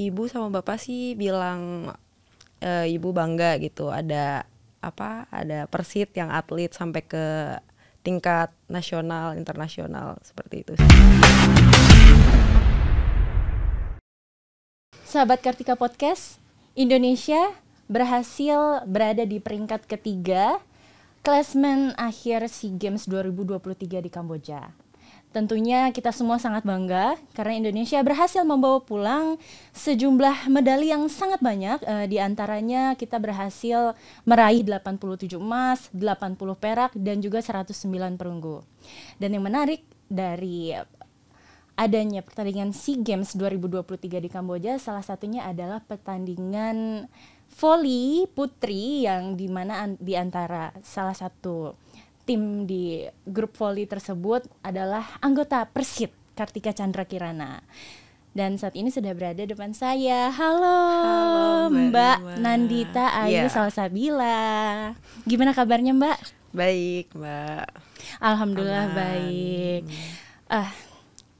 ibu sama bapak sih bilang e, ibu bangga gitu ada apa ada persit yang atlet sampai ke tingkat nasional internasional seperti itu. Sahabat Kartika Podcast, Indonesia berhasil berada di peringkat ketiga klasmen akhir SEA Games 2023 di Kamboja. Tentunya kita semua sangat bangga karena Indonesia berhasil membawa pulang sejumlah medali yang sangat banyak. E, di antaranya kita berhasil meraih 87 emas, 80 perak, dan juga 109 perunggu. Dan yang menarik dari adanya pertandingan SEA Games 2023 di Kamboja salah satunya adalah pertandingan voli putri yang dimana di antara salah satu tim di grup voli tersebut adalah anggota Persit Kartika Chandra Kirana. Dan saat ini sudah berada depan saya. Halo, Halo Mbak, Mbak Nandita Ayu yeah. Salsabila. Gimana kabarnya Mbak? Baik Mbak. Alhamdulillah Aman. baik. Ah, uh,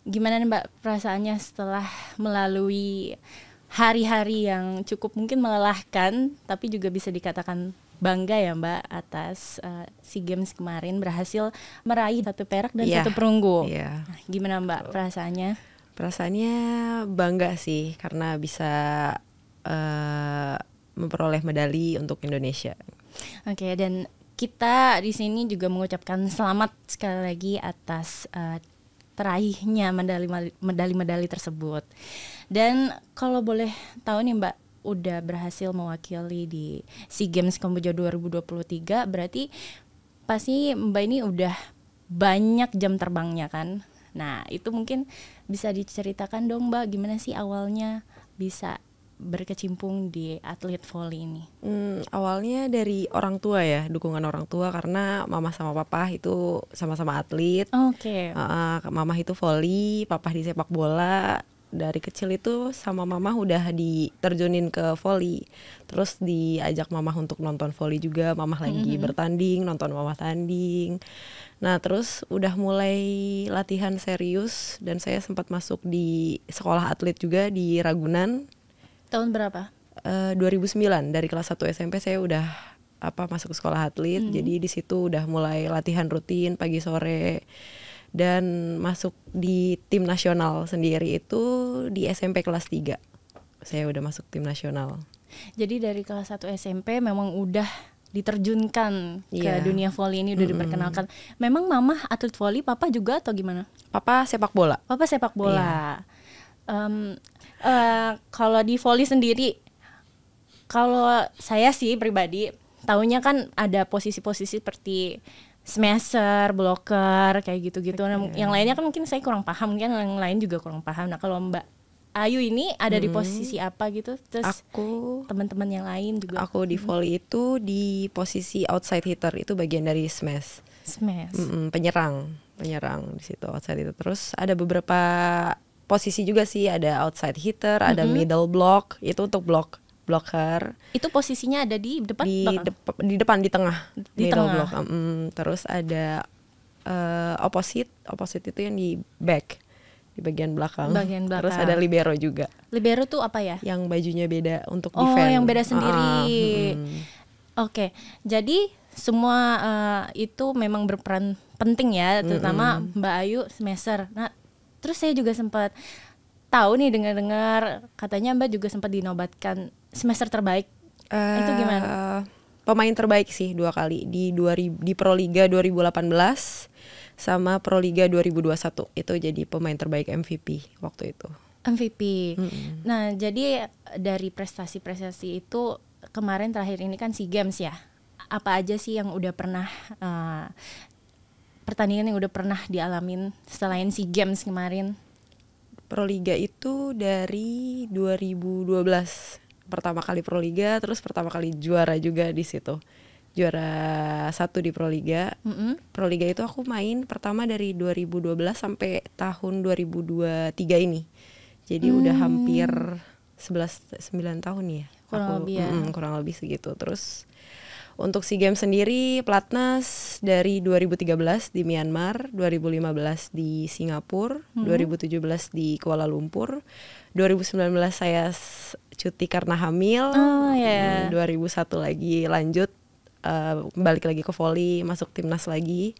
gimana nih Mbak perasaannya setelah melalui hari-hari yang cukup mungkin melelahkan, tapi juga bisa dikatakan bangga ya Mbak atas uh, eh, SEA Games kemarin berhasil meraih satu perak dan yeah. satu perunggu. Yeah. Nah, gimana Mbak so, perasaannya? Perasaannya bangga sih karena bisa uh, memperoleh medali untuk Indonesia. Oke, okay, dan kita di sini juga mengucapkan selamat sekali lagi atas uh, teraihnya medali-medali tersebut. Dan kalau boleh tahu nih Mbak, udah berhasil mewakili di SEA Games Kamboja 2023 berarti pasti Mbak ini udah banyak jam terbangnya kan. Nah, itu mungkin bisa diceritakan dong Mbak gimana sih awalnya bisa berkecimpung di atlet volley ini? Hmm, awalnya dari orang tua ya, dukungan orang tua karena mama sama papa itu sama-sama atlet. Oke. Okay. Uh, mama itu volley, papa di sepak bola, dari kecil itu sama mamah udah diterjunin ke volley terus diajak mamah untuk nonton volley juga mamah lagi mm-hmm. bertanding nonton mamah tanding nah terus udah mulai latihan serius dan saya sempat masuk di sekolah atlet juga di Ragunan tahun berapa uh, eh, 2009 dari kelas 1 SMP saya udah apa masuk sekolah atlet mm-hmm. jadi di situ udah mulai latihan rutin pagi sore dan masuk di tim nasional sendiri itu di SMP kelas 3. Saya udah masuk tim nasional. Jadi dari kelas 1 SMP memang udah diterjunkan yeah. ke iya. dunia voli ini udah mm -hmm. diperkenalkan. Memang mama atlet voli, papa juga atau gimana? Papa sepak bola. Papa sepak bola. Yeah. Iya. Eh, um, uh, kalau di voli sendiri kalau saya sih pribadi tahunya kan ada posisi-posisi seperti smasher, blocker, kayak gitu-gitu. Okay. yang lainnya kan mungkin saya kurang paham, mungkin yang lain juga kurang paham. Nah kalau Mbak Ayu ini ada hmm. di posisi apa gitu? Terus aku teman-teman yang lain juga. Aku di hmm. volley hmm. itu di posisi outside hitter itu bagian dari smash. Smash. Mm -mm, penyerang, penyerang di situ outside itu. Terus ada beberapa posisi juga sih ada outside hitter, ada -hmm. middle block, itu untuk block blocker. Itu posisinya ada di depan di, dep di depan di tengah di middle tengah. block. Um, terus ada uh, opposite, opposite itu yang di back di bagian belakang. Bagian belakang. Terus ada libero juga. Libero tuh apa ya? Yang bajunya beda untuk oh, defense. yang beda sendiri. Ah, hmm. Oke, okay. jadi semua uh, itu memang berperan penting ya, terutama mm -hmm. Mbak Ayu semester. Nah, terus saya juga sempat tahu nih dengar-dengar katanya Mbak juga sempat dinobatkan semester terbaik uh, itu gimana? Eh, pemain terbaik sih dua kali di 2000 di Proliga 2018 sama Proliga 2021 itu jadi pemain terbaik MVP waktu itu. MVP. Mm -hmm. Nah, jadi dari prestasi-prestasi itu kemarin terakhir ini kan SEA Games ya. Apa aja sih yang udah pernah uh, pertandingan yang udah pernah dialamin selain SEA Games kemarin? Proliga itu dari 2012 pertama kali Proliga terus pertama kali juara juga di situ juara satu di Proliga mm -hmm. Proliga itu aku main pertama dari 2012 sampai tahun 2023 ini jadi mm. udah hmm. hampir 11 9 tahun ya kurang aku, lebih ya. kurang lebih segitu terus untuk SEA Games sendiri pelatnas dari 2013 di Myanmar, 2015 di Singapura, mm -hmm. 2017 di Kuala Lumpur, 2019 saya cuti karena hamil, oh, yeah. 2001 lagi lanjut uh, balik lagi ke volley, masuk timnas lagi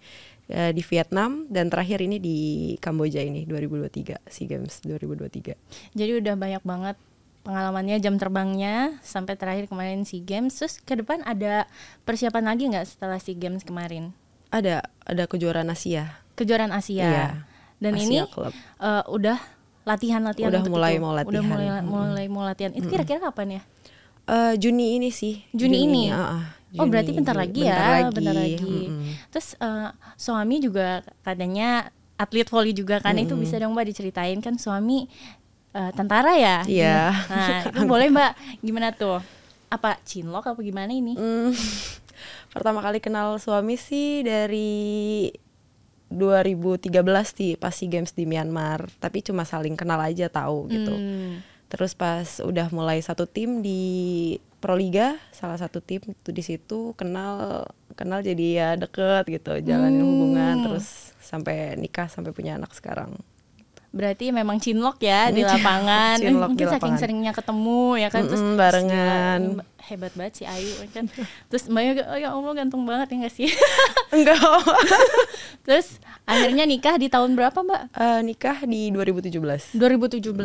uh, di Vietnam dan terakhir ini di Kamboja ini 2023 SEA Games 2023. Jadi udah banyak banget pengalamannya jam terbangnya sampai terakhir kemarin Sea Games terus ke depan ada persiapan lagi nggak setelah Sea Games kemarin ada ada kejuaraan Asia kejuaraan Asia iya. dan Asia ini Club. Uh, udah latihan latihan udah mulai itu. mau latihan udah mulai mulai mau latihan itu kira-kira kapan ya uh, Juni ini sih Juni, Juni ini, ini. Uh, uh. Juni, oh berarti ya? bentar lagi bentar ya, lagi. bentar lagi. Mm -hmm. Terus uh, suami juga katanya atlet voli juga kan mm -hmm. itu bisa dong mbak diceritain kan suami uh, tentara ya. Iya. Yeah. Nah itu boleh mbak gimana tuh? Apa cinlok apa gimana ini? Mm, pertama kali kenal suami sih dari 2013 di pas SEA Games di Myanmar. Tapi cuma saling kenal aja tahu gitu. Hmm. Terus pas udah mulai satu tim di Proliga salah satu tim itu di situ kenal kenal jadi ya deket gitu jalanin mm. hubungan terus sampai nikah sampai punya anak sekarang Berarti memang cinlok ya di lapangan. Mungkin di lapangan. saking seringnya ketemu ya kan terus barengan hebat banget si Ayu ya kan terus mbaknya oh ya allah ganteng banget ya gak sih enggak terus akhirnya nikah di tahun berapa mbak uh, nikah di 2017 2017 hmm.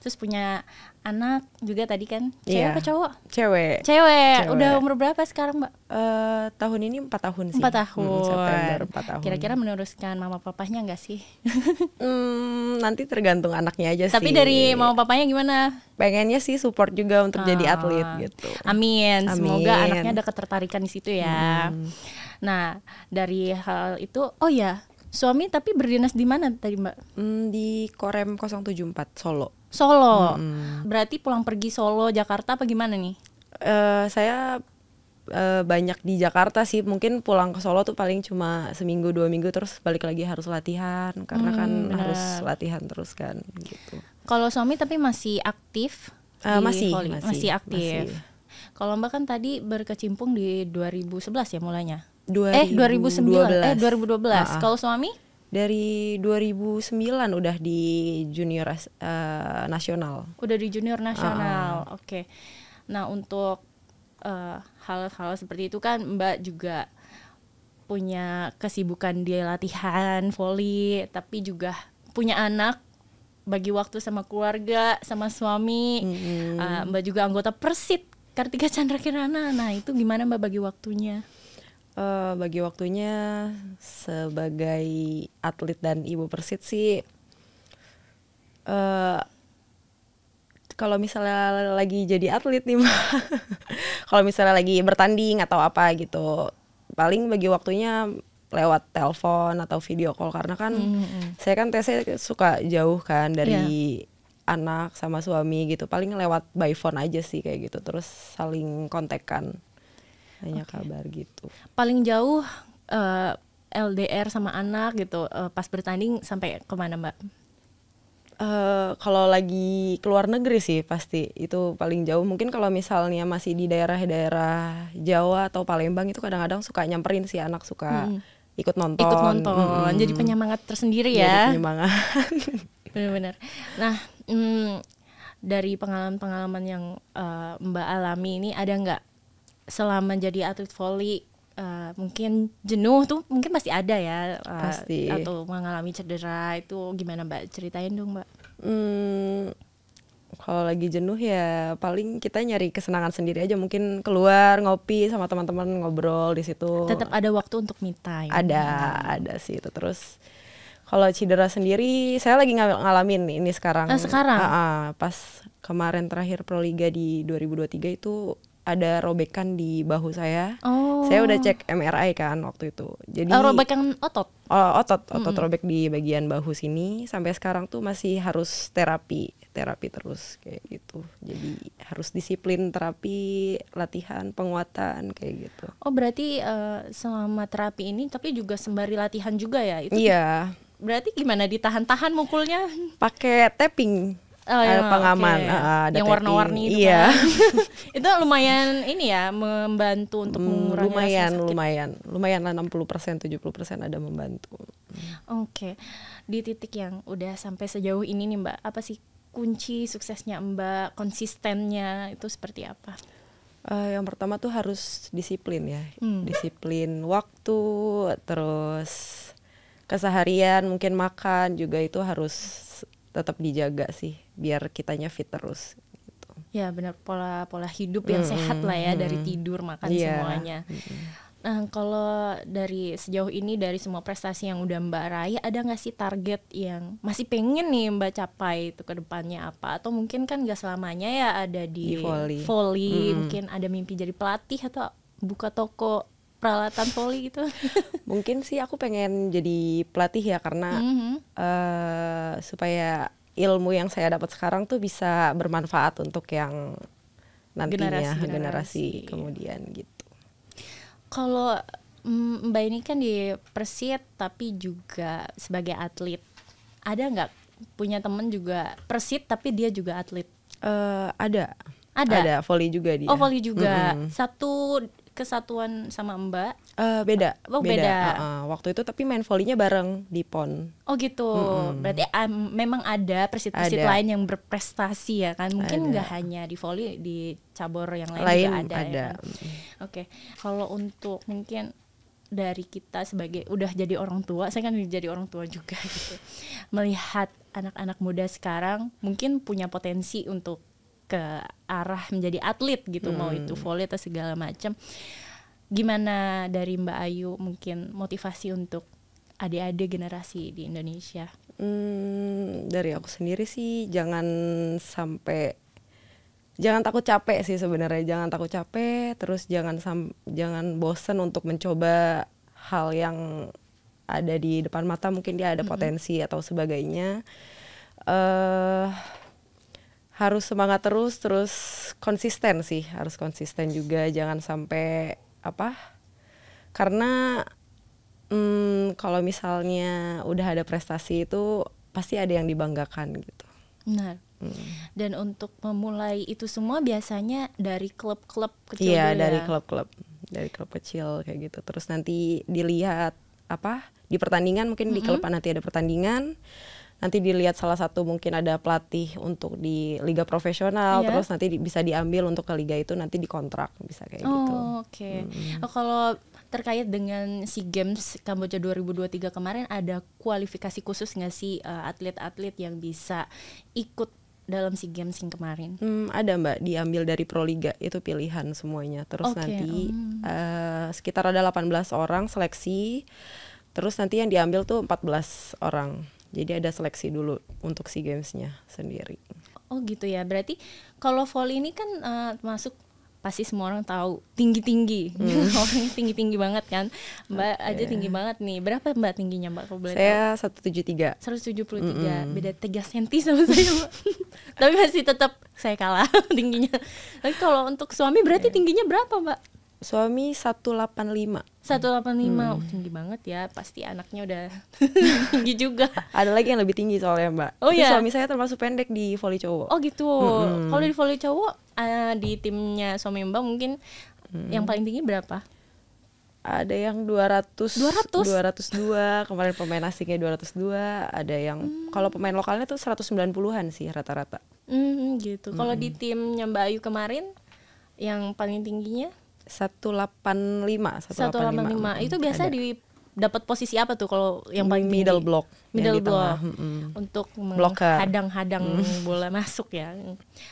terus punya anak juga tadi kan cewek yeah. apa cowok cewek. cewek cewek udah umur berapa sekarang mbak uh, tahun ini empat tahun sih empat tahun hmm, tahun kira-kira meneruskan mama papanya nggak sih hmm, nanti tergantung anaknya aja tapi sih tapi dari mama papanya gimana pengennya sih support juga untuk oh. jadi ah, atlet gitu gitu. Amin. Amin. Semoga anaknya ada ketertarikan di situ ya. Hmm. Nah, dari hal itu oh ya, suami tapi berdinas di mana tadi, Mbak? Hmm, di Korem 074 Solo. Solo. Hmm. Berarti pulang pergi Solo, Jakarta apa gimana nih? Uh, saya uh, banyak di Jakarta sih mungkin pulang ke Solo tuh paling cuma seminggu dua minggu terus balik lagi harus latihan karena kan hmm, kan bener. harus latihan terus kan gitu kalau suami tapi masih aktif uh, masih, masih masih aktif masih. Kalau Mbak kan tadi berkecimpung di 2011 ya mulanya. 2012. eh 2009 eh 2012. Uh -uh. Kalau suami? Dari 2009 udah di junior uh, nasional. Udah di junior nasional. Uh -uh. Oke. Okay. Nah, untuk eh, hal-hal uh, seperti itu kan Mbak juga punya kesibukan di latihan voli tapi juga punya anak bagi waktu sama keluarga sama suami mm -hmm. uh, mbak juga anggota persit Kartika Chandra Kirana. Nah, itu gimana Mbak bagi waktunya? Uh, bagi waktunya sebagai atlet dan ibu persit sih uh, kalau misalnya lagi jadi atlet nih mbak kalau misalnya lagi bertanding atau apa gitu paling bagi waktunya lewat telepon atau video call karena kan mm -hmm. saya kan tesnya suka jauh kan dari yeah anak sama suami gitu paling lewat by phone aja sih kayak gitu terus saling kontekan hanya okay. kabar gitu paling jauh uh, eh, LDR sama anak gitu uh, pas bertanding sampai kemana mbak uh, kalau lagi keluar negeri sih pasti itu paling jauh mungkin kalau misalnya masih di daerah-daerah Jawa atau Palembang itu kadang-kadang suka nyamperin sih anak suka hmm. ikut nonton ikut nonton hmm. jadi penyemangat tersendiri ya jadi penyemangat benar-benar nah hmm, dari pengalaman-pengalaman yang uh, Mbak alami ini ada nggak selama jadi atlet volley uh, mungkin jenuh tuh mungkin pasti ada ya uh, pasti atau mengalami cedera itu gimana Mbak ceritain dong Mbak? Hmm, kalau lagi jenuh ya paling kita nyari kesenangan sendiri aja mungkin keluar ngopi sama teman-teman ngobrol di situ. Tetap ada waktu untuk me time. Ada, ada sih itu terus kalau cedera sendiri, saya lagi ngalamin ini sekarang. Nah, sekarang. Uh, uh, pas kemarin terakhir Proliga di 2023 itu ada robekan di bahu saya. Oh. Saya udah cek MRI kan waktu itu. Jadi uh, eh, robekan otot. Uh, otot, otot -hmm. robek di bagian bahu sini sampai sekarang tuh masih harus terapi, terapi terus kayak gitu. Jadi harus disiplin terapi, latihan, penguatan kayak gitu. Oh, berarti uh, selama terapi ini tapi juga sembari latihan juga ya itu? Iya. Yeah berarti gimana ditahan-tahan mukulnya? Pakai tapping. Oh, ada iya, pengaman okay. uh, ada yang warna-warni itu iya kan. itu lumayan ini ya membantu untuk hmm, mengurangi lumayan rasa lumayan lumayan lah puluh persen 70 persen ada membantu oke okay. di titik yang udah sampai sejauh ini nih mbak apa sih kunci suksesnya mbak konsistennya itu seperti apa Uh, yang pertama tuh harus disiplin ya, hmm. disiplin waktu, terus keseharian mungkin makan juga itu harus tetap dijaga sih biar kitanya fit terus gitu. ya benar pola pola hidup yang mm -hmm. sehat lah ya mm -hmm. dari tidur makan yeah. semuanya mm -hmm. Nah, kalau dari sejauh ini dari semua prestasi yang udah Mbak raih, ada nggak sih target yang masih pengen nih Mbak capai itu kedepannya apa? Atau mungkin kan nggak selamanya ya ada di, di volley, volley. Mm. mungkin ada mimpi jadi pelatih atau buka toko peralatan voli gitu? Mungkin sih aku pengen jadi pelatih ya karena mm -hmm. uh, supaya ilmu yang saya dapat sekarang tuh bisa bermanfaat untuk yang nantinya generasi, generasi. generasi kemudian gitu. Kalau mm, Mbak ini kan di Persit tapi juga sebagai atlet. Ada nggak punya temen juga Persit tapi dia juga atlet? Uh, ada. Ada. Ada volley juga dia. Oh, volley juga. Mm -hmm. Satu kesatuan sama Mbak? Uh, beda. Oh, beda. beda. Uh, uh, waktu itu tapi main volinya bareng di PON. Oh gitu. hmm Berarti um, memang ada persit-persit lain yang berprestasi ya kan. Mungkin nggak hanya di voli di cabur yang lain, lain juga ada. Ya ada. Ya kan? Oke. Okay. Kalau untuk mungkin dari kita sebagai udah jadi orang tua, saya kan jadi orang tua juga gitu. Melihat anak-anak muda sekarang mungkin punya potensi untuk ke arah menjadi atlet gitu hmm. mau itu hmm. volley atau segala macam gimana dari Mbak Ayu mungkin motivasi untuk adik-adik generasi di Indonesia? Hmm, dari aku sendiri sih jangan sampai jangan takut capek sih sebenarnya jangan takut capek terus jangan sam, jangan bosen untuk mencoba hal yang ada di depan mata mungkin dia ada mm -hmm. potensi atau sebagainya. Uh, harus semangat terus terus konsisten sih harus konsisten juga jangan sampai apa karena hmm, kalau misalnya udah ada prestasi itu pasti ada yang dibanggakan gitu nah hmm. dan untuk memulai itu semua biasanya dari klub-klub kecil iya dulu dari ya? klub-klub dari klub kecil kayak gitu terus nanti dilihat apa di pertandingan mungkin mm -hmm. di klub nanti ada pertandingan nanti dilihat salah satu mungkin ada pelatih untuk di liga profesional iya. terus nanti di, bisa diambil untuk ke liga itu nanti dikontrak bisa kayak oh, gitu. Oke. Okay. Hmm. Oh, kalau terkait dengan si Games Kamboja 2023 kemarin ada kualifikasi khusus nggak si eh, atlet-atlet uh, yang bisa ikut dalam si Games yang kemarin? Hmm, ada mbak, diambil dari Proliga itu pilihan semuanya. Terus okay. nanti hmm. uh, sekitar ada 18 orang seleksi. Terus nanti yang diambil tuh 14 orang. Jadi ada seleksi dulu untuk si gamesnya sendiri. Oh gitu ya. Berarti kalau volley ini kan uh, eh, masuk pasti semua orang tahu tinggi-tinggi. Hmm. orang tinggi-tinggi banget kan. Mbak okay. aja tinggi banget nih. Berapa Mbak tingginya Mbak kalau boleh Saya tiga. seratus tujuh puluh tiga. Beda tiga senti sama saya, Tapi masih tetap saya kalah tingginya. Tapi kalau untuk suami berarti yeah. tingginya berapa, Mbak? suami 185 185 hmm. Oh, tinggi banget ya pasti anaknya udah tinggi juga ada lagi yang lebih tinggi soalnya mbak oh iya. suami saya termasuk pendek di volley cowok oh gitu hmm. kalau di volley cowok uh, di timnya suami mbak mungkin hmm. yang paling tinggi berapa ada yang 200 200 202 kemarin pemain asingnya 202 ada yang hmm. kalau pemain lokalnya tuh 190-an sih rata-rata. Hmm gitu. Kalau di timnya Mbak Ayu kemarin yang paling tingginya 185 185. lima Itu hmm, biasa di dapat posisi apa tuh kalau yang paling middle tinggi? block middle block mm -hmm. untuk menghadang-hadang mm. bola masuk ya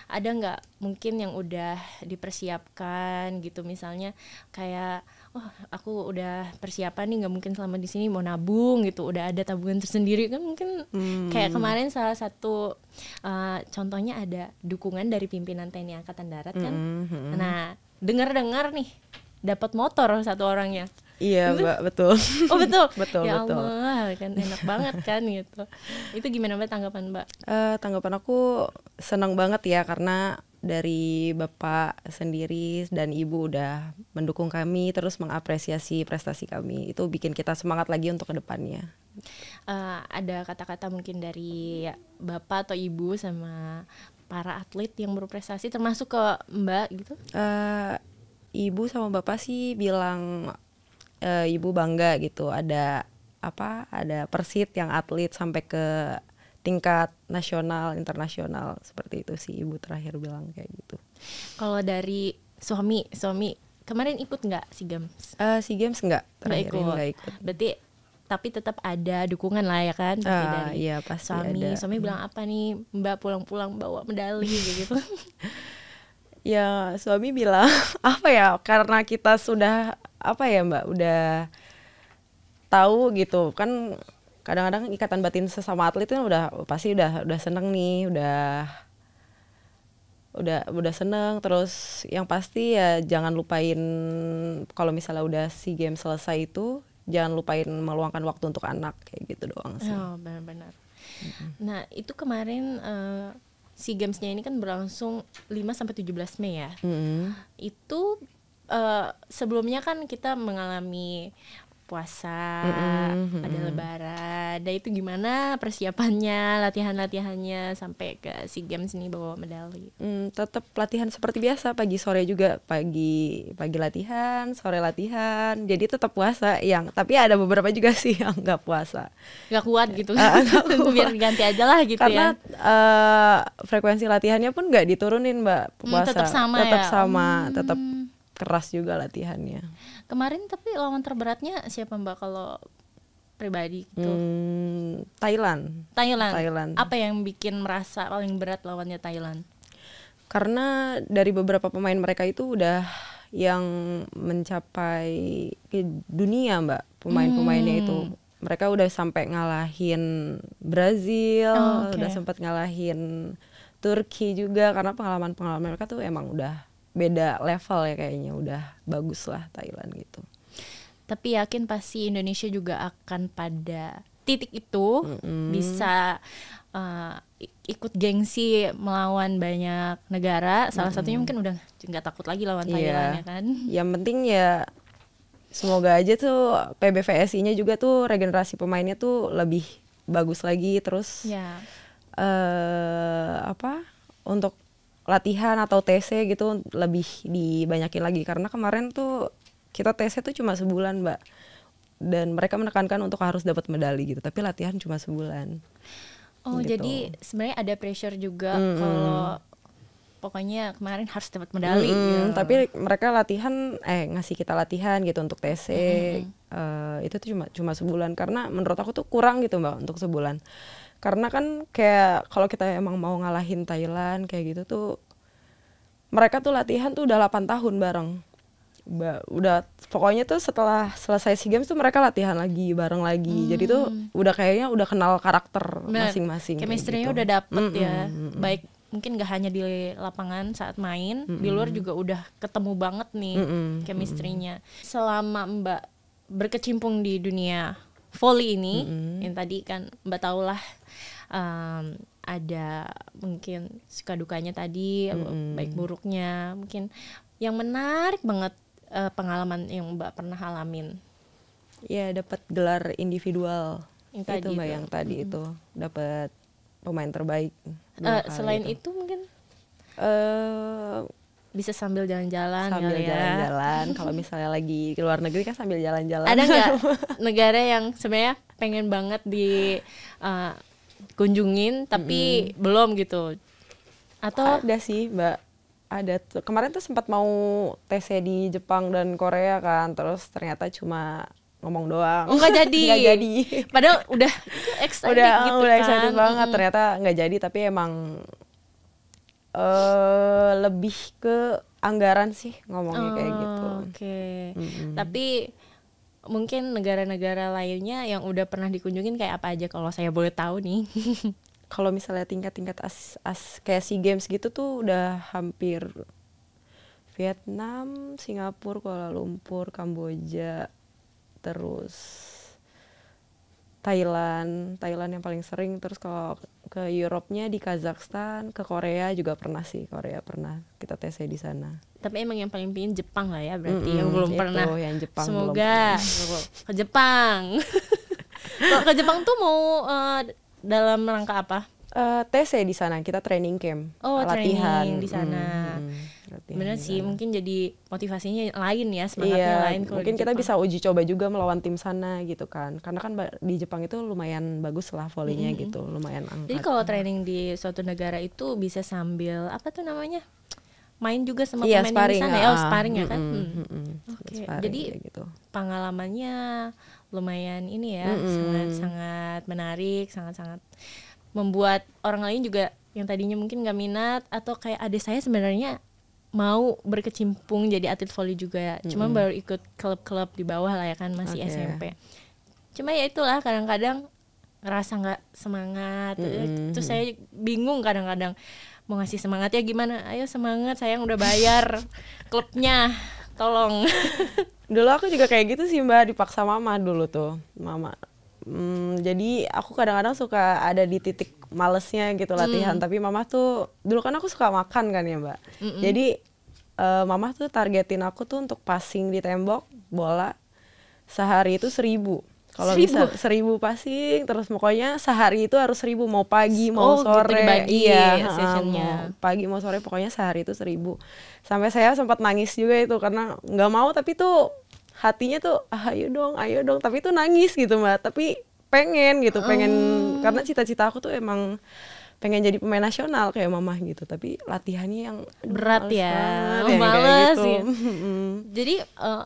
ada nggak mungkin yang udah dipersiapkan gitu misalnya kayak oh aku udah persiapan nih nggak mungkin selama di sini mau nabung gitu udah ada tabungan tersendiri kan mungkin hmm. kayak kemarin salah satu uh, contohnya ada dukungan dari pimpinan TNI Angkatan Darat kan -hmm. hmm. nah dengar-dengar nih dapat motor satu orangnya. Iya, Mbak, betul. Oh, betul. betul, ya betul. Allah, kan enak banget kan gitu. Itu gimana Mbak tanggapan Mbak? Uh, tanggapan aku senang banget ya karena dari Bapak sendiri dan Ibu udah mendukung kami terus mengapresiasi prestasi kami. Itu bikin kita semangat lagi untuk ke depannya. Uh, eh, ada kata-kata mungkin dari Bapak atau Ibu sama para atlet yang berprestasi termasuk ke Mbak gitu? Uh, ibu sama bapak sih bilang uh, ibu bangga gitu ada apa ada persit yang atlet sampai ke tingkat nasional internasional seperti itu sih ibu terakhir bilang kayak gitu. Kalau dari suami suami kemarin ikut nggak si games? Uh, si games nggak terakhir nggak ikut. ikut. Berarti tapi tetap ada dukungan lah ya kan uh, dari iya, pasti suami ada. suami bilang apa nih mbak pulang-pulang bawa medali gitu ya suami bilang apa ya karena kita sudah apa ya mbak udah tahu gitu kan kadang-kadang ikatan batin sesama atlet itu udah pasti udah udah seneng nih udah udah udah seneng terus yang pasti ya jangan lupain kalau misalnya udah si game selesai itu jangan lupain meluangkan waktu untuk anak kayak gitu doang sih. Oh, benar-benar. Mm-hmm. Nah, itu kemarin uh, si gamesnya ini kan berlangsung 5 sampai 17 Mei ya. Mm-hmm. Itu uh, sebelumnya kan kita mengalami puasa, mm-hmm. ada lebaran. dan nah, itu gimana persiapannya, latihan-latihannya sampai ke si Games ini bawa medali? Mm, tetap latihan seperti biasa, pagi sore juga pagi pagi latihan, sore latihan. Jadi tetap puasa yang tapi ada beberapa juga sih yang nggak puasa. nggak kuat gitu. Uh, ah, ah, gak kuat. Biar ganti aja lah gitu Karena, ya. Karena uh, frekuensi latihannya pun nggak diturunin, Mbak, hmm, puasa. Mm, tetap sama tetap ya. Sama, hmm. tetap keras juga latihannya. Kemarin tapi lawan terberatnya siapa Mbak kalau pribadi gitu? Hmm, Thailand. Thailand. Thailand. Apa yang bikin merasa paling berat lawannya Thailand? Karena dari beberapa pemain mereka itu udah yang mencapai dunia Mbak, pemain-pemainnya hmm. itu. Mereka udah sampai ngalahin Brazil, oh, okay. udah sempat ngalahin Turki juga karena pengalaman-pengalaman mereka tuh emang udah beda level ya kayaknya udah bagus lah Thailand gitu tapi yakin pasti Indonesia juga akan pada titik itu mm-hmm. bisa uh, ikut gengsi melawan banyak negara salah mm-hmm. satunya mungkin udah nggak takut lagi lawan iya. Thailand yeah. ya kan yang penting ya semoga aja tuh PBVSI-nya juga tuh regenerasi pemainnya tuh lebih bagus lagi terus yeah. Ya. uh, apa untuk latihan atau TC gitu lebih dibanyakin lagi karena kemarin tuh kita TC tuh cuma sebulan mbak dan mereka menekankan untuk harus dapat medali gitu tapi latihan cuma sebulan oh gitu. jadi sebenarnya ada pressure juga mm -hmm. kalau pokoknya kemarin harus dapat medali mm -hmm. gitu. tapi mereka latihan eh ngasih kita latihan gitu untuk TC mm -hmm. uh, eh, itu tuh cuma cuma sebulan karena menurut aku tuh kurang gitu mbak untuk sebulan karena kan kayak kalau kita emang mau ngalahin Thailand kayak gitu tuh mereka tuh latihan tuh udah 8 tahun bareng ba udah pokoknya tuh setelah selesai sea games tuh mereka latihan lagi bareng lagi hmm. jadi tuh hmm. udah kayaknya udah kenal karakter masing-masing chemistry-nya gitu. udah dapet mm -mm, ya mm -mm. baik mungkin gak hanya di lapangan saat main, mm -mm. di luar juga udah ketemu banget nih mm -mm, chemistry-nya. Selama Mbak berkecimpung di dunia volley ini mm-hmm. yang tadi kan mbak lah um, ada mungkin suka dukanya tadi mm-hmm. baik buruknya mungkin yang menarik banget uh, pengalaman yang mbak pernah alamin ya dapat gelar individual yang itu mbak itu. yang tadi mm-hmm. itu dapat pemain terbaik uh, selain itu. itu mungkin uh, bisa sambil jalan-jalan sambil ya. jalan-jalan kalau misalnya lagi ke luar negeri kan sambil jalan-jalan ada nggak negara yang sebenarnya pengen banget di uh, kunjungin tapi hmm belum gitu atau ada sih mbak ada tuh kemarin tuh sempat mau TC di Jepang dan Korea kan terus ternyata cuma ngomong doang oh, nggak jadi nggak jadi padahal udah excited udah gitu udah kan. excited banget ternyata nggak jadi tapi emang Eh, lebih ke anggaran sih ngomongnya oh, kayak gitu. Oke. Okay. Mm -hmm. Tapi mungkin negara-negara lainnya yang udah pernah dikunjungin kayak apa aja kalau saya boleh tahu nih. kalau misalnya tingkat-tingkat as, as kayak SEA Games gitu tuh udah hampir Vietnam, Singapura, Kuala Lumpur, Kamboja, terus Thailand, Thailand yang paling sering terus kalau ke Eropa-nya di Kazakhstan, ke Korea juga pernah sih, Korea pernah kita tes di sana. Tapi emang yang paling pingin Jepang lah ya, berarti mm -hmm, yang belum itu, pernah. Yang Jepang Semoga belum ke Jepang. ke Jepang tuh mau uh, dalam rangka apa? Uh, tes di sana kita training camp, oh, latihan di sana. Hmm, seperti ya. bener sih iya. mungkin jadi motivasinya lain ya semangatnya iya, lain mungkin kita bisa uji coba juga melawan tim sana gitu kan karena kan di Jepang itu lumayan bagus lah volinya mm -hmm. gitu lumayan angkat jadi kalau mm. training di suatu negara itu bisa sambil apa tuh namanya main juga sama iya, pemain di sana ya oh, ah, ah. sparring ya kan mm, mm, okay. jadi gitu. pengalamannya lumayan ini ya sangat-sangat mm. sangat menarik sangat sangat membuat orang lain juga yang tadinya mungkin nggak minat atau kayak adik saya sebenarnya mau berkecimpung jadi atlet volley juga. Mm -hmm. Cuma baru ikut klub-klub di bawah lah ya kan masih okay. SMP. Cuma ya itulah kadang-kadang ngerasa nggak semangat. Mm -hmm. Terus saya bingung kadang-kadang mau ngasih semangat ya gimana? Ayo semangat, sayang udah bayar klubnya. Tolong. dulu aku juga kayak gitu sih Mbak, dipaksa mama dulu tuh. Mama Hmm, jadi aku kadang-kadang suka ada di titik malesnya gitu hmm. latihan. Mm. Tapi mama tuh dulu kan aku suka makan kan ya mbak. Mm -mm. Jadi uh, mama tuh targetin aku tuh untuk passing di tembok bola sehari itu seribu. Kalau bisa seribu passing terus pokoknya sehari itu harus seribu mau pagi oh, mau oh, sore gitu dibagi iya sessionnya um, pagi mau sore pokoknya sehari itu seribu sampai saya sempat nangis juga itu karena nggak mau tapi tuh hatinya tuh ah, ayo dong ayo dong tapi tuh nangis gitu mbak tapi pengen gitu pengen oh. karena cita-cita aku tuh emang pengen jadi pemain nasional kayak mamah gitu tapi latihannya yang berat males ya banget, oh, iya, males gitu. ya. jadi uh,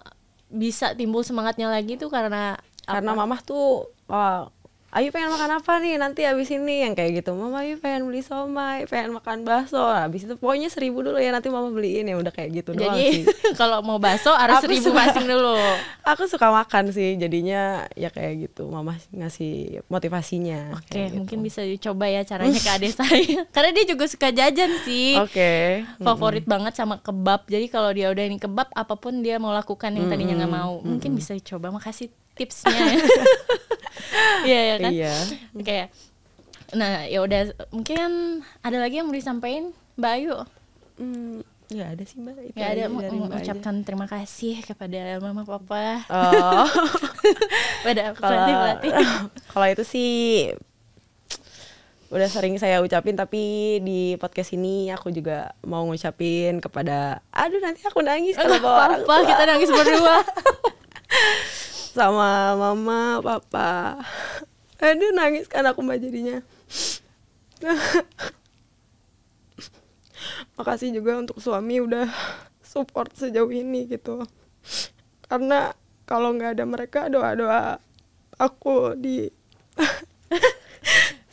bisa timbul semangatnya lagi tuh karena karena apa? mamah tuh uh, Ayu pengen makan apa nih nanti abis ini yang kayak gitu Mama Ayu pengen beli somai pengen makan bakso nah, abis itu pokoknya seribu dulu ya nanti Mama beliin ya udah kayak gitu jadi, sih kalau mau bakso harus seribu suka, masing dulu aku suka makan sih jadinya ya kayak gitu Mama ngasih motivasinya oke okay, gitu. mungkin bisa dicoba ya caranya ke adik saya karena dia juga suka jajan sih oke okay. favorit mm -hmm. banget sama kebab jadi kalau dia udah ini kebab apapun dia mau lakukan yang tadinya nggak mm -hmm. mau mungkin bisa dicoba makasih tipsnya iya ya kan iya. kayak nah ya udah mungkin kan ada lagi yang mau disampaikan Mbak Ayu hmm, Ya ada sih Mbak itu ya ada mau mengucapkan aja. terima kasih kepada mama papa oh. pada pelatih pelatih kalau itu sih udah sering saya ucapin tapi di podcast ini aku juga mau ngucapin kepada aduh nanti aku nangis kalau bawa apa kita nangis berdua sama mama papa aduh nangis kan aku mbak jadinya makasih juga untuk suami udah support sejauh ini gitu karena kalau nggak ada mereka doa doa aku di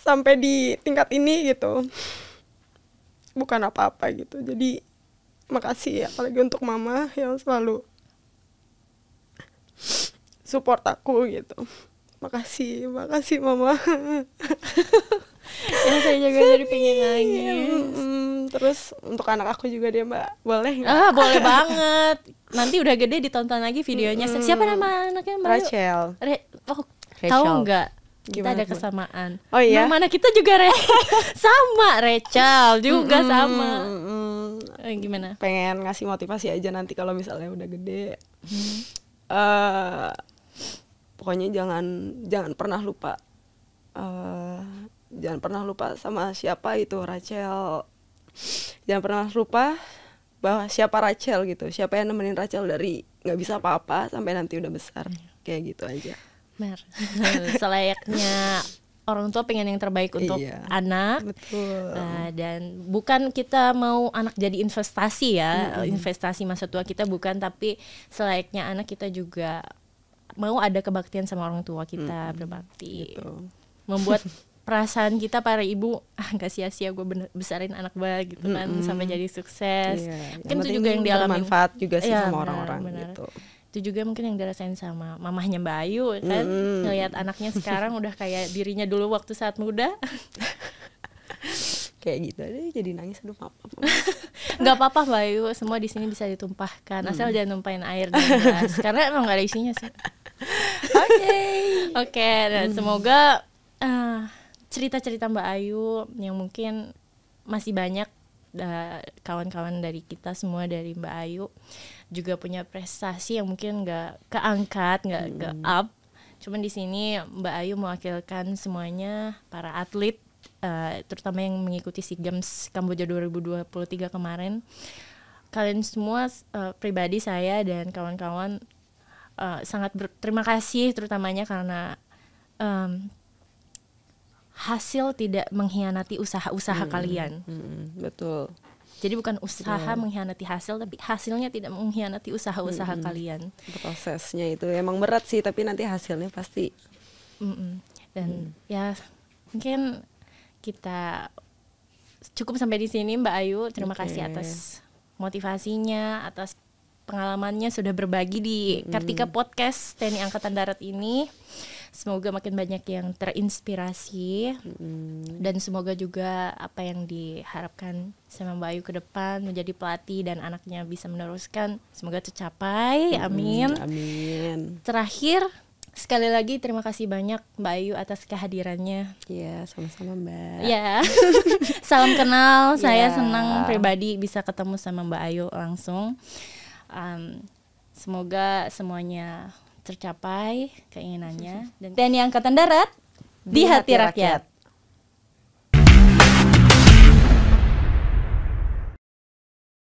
sampai di tingkat ini gitu bukan apa apa gitu jadi makasih ya apalagi untuk mama yang selalu support aku gitu makasih makasih mama yang saya juga Sedih. jadi pengen nangis mm, terus untuk anak aku juga dia mbak boleh gak? ah boleh banget nanti udah gede ditonton lagi videonya mm, siapa nama anaknya mbak Rachel Re oh Rachel. tahu nggak kita Gimana ada kesamaan oh iya Mana kita juga Re sama Rachel juga mm, sama mm, eh, gimana pengen ngasih motivasi aja nanti kalau misalnya udah gede mm. uh, pokoknya jangan jangan pernah lupa uh, jangan pernah lupa sama siapa itu Rachel jangan pernah lupa bahwa siapa Rachel gitu siapa yang nemenin Rachel dari nggak bisa apa-apa sampai nanti udah besar iya. kayak gitu aja Mer selayaknya orang tua pengen yang terbaik untuk iya, anak betul. Uh, dan bukan kita mau anak jadi investasi ya mm -hmm. investasi masa tua kita bukan tapi selayaknya anak kita juga mau ada kebaktian sama orang tua kita hmm. berbakti gitu. membuat perasaan kita para ibu ah nggak sia-sia gue besarin anak gue gitu kan -hmm. sampai jadi sukses yeah. mungkin itu juga yang dialami manfaat juga sih ya, sama orang-orang gitu itu juga mungkin yang dirasain sama mamahnya Mbak Ayu kan mm. ngelihat anaknya sekarang udah kayak dirinya dulu waktu saat muda kayak gitu aja jadi nangis aduh maaf nggak apa-apa mbak Ayu semua di sini bisa ditumpahkan hmm. asal hmm. jangan numpain air dan gas karena emang nggak ada isinya sih oke oke okay, nah, dan hmm. semoga cerita eh, cerita-cerita mbak Ayu yang mungkin masih banyak kawan-kawan dari kita semua dari Mbak Ayu juga punya prestasi yang mungkin nggak keangkat nggak hmm. ke up cuman di sini Mbak Ayu mewakilkan semuanya para atlet uh, terutama yang mengikuti SEA Games Kamboja 2023 kemarin. Kalian semua uh, pribadi saya dan kawan-kawan uh, sangat berterima kasih terutamanya karena um, hasil tidak mengkhianati usaha-usaha hmm, kalian. Hmm, betul. Jadi bukan usaha mengkhianati hasil, tapi hasilnya tidak mengkhianati usaha-usaha hmm, hmm, kalian. Prosesnya itu emang berat sih, tapi nanti hasilnya pasti. Mm Dan hmm. ya mungkin kita cukup sampai di sini Mbak Ayu. Terima okay. kasih atas motivasinya, atas pengalamannya sudah berbagi di Kartika Podcast TNI Angkatan Darat ini. Semoga makin banyak yang terinspirasi dan semoga juga apa yang diharapkan sama Mbak Ayu ke depan menjadi pelatih dan anaknya bisa meneruskan. Semoga tercapai. Amin. amin. Terakhir sekali lagi terima kasih banyak Mbak Ayu atas kehadirannya. Iya, yeah, sama-sama Mbak. Iya. Yeah. Salam kenal. Iya. Saya senang pribadi bisa ketemu sama Mbak Ayu langsung. Um, semoga semuanya tercapai keinginannya dan TNI Angkatan Darat di, hati, hati rakyat. rakyat.